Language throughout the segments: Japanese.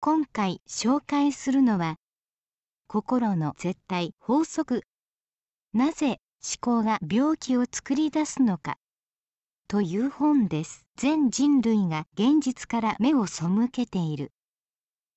今回紹介するのは心の絶対法則なぜ思考が病気を作り出すのかという本です全人類が現実から目を背けている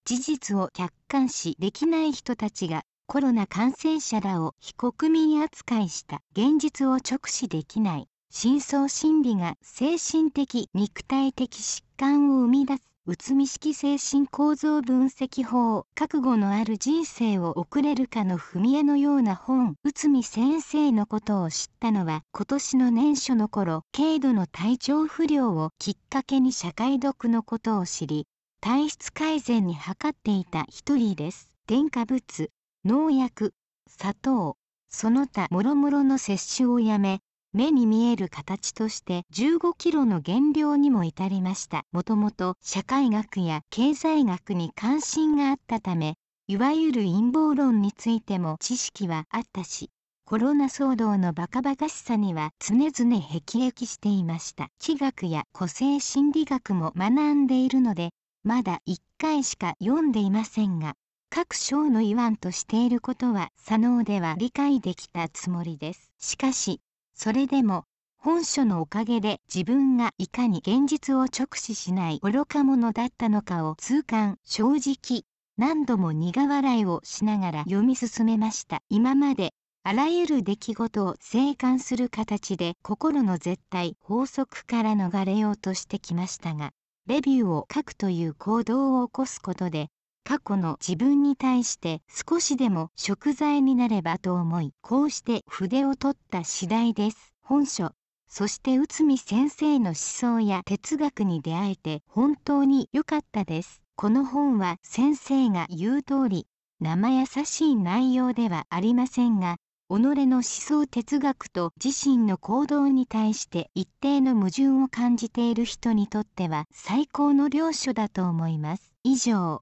事実を客観視できない人たちがコロナ感染者らを非国民扱いした現実を直視できない深層心理が精神的肉体的疾患を生み出すうつみ式精神構造分析法覚悟のある人生を送れるかの踏み絵のような本うつみ先生のことを知ったのは今年の年初の頃軽度の体調不良をきっかけに社会毒のことを知り体質改善に図っていた一人です添加物農薬砂糖その他もろもろの摂取をやめ目に見える形として15キロの減量にも至りましたもともと社会学や経済学に関心があったためいわゆる陰謀論についても知識はあったしコロナ騒動のバカバカしさには常々へきへきしていました地学や個性心理学も学んでいるのでまだ1回しか読んでいませんが各章の言わんとしていることは左脳では理解できたつもりです。しかし、それでも本書のおかげで自分がいかに現実を直視しない愚か者だったのかを痛感正直何度も苦笑いをしながら読み進めました今まであらゆる出来事を静観する形で心の絶対法則から逃れようとしてきましたがレビューを書くという行動を起こすことで過去の自分に対して少しでも食材になればと思いこうして筆を取った次第です本書そして内海先生の思想や哲学に出会えて本当に良かったですこの本は先生が言う通り生優しい内容ではありませんが己の思想哲学と自身の行動に対して一定の矛盾を感じている人にとっては最高の良書だと思います。以上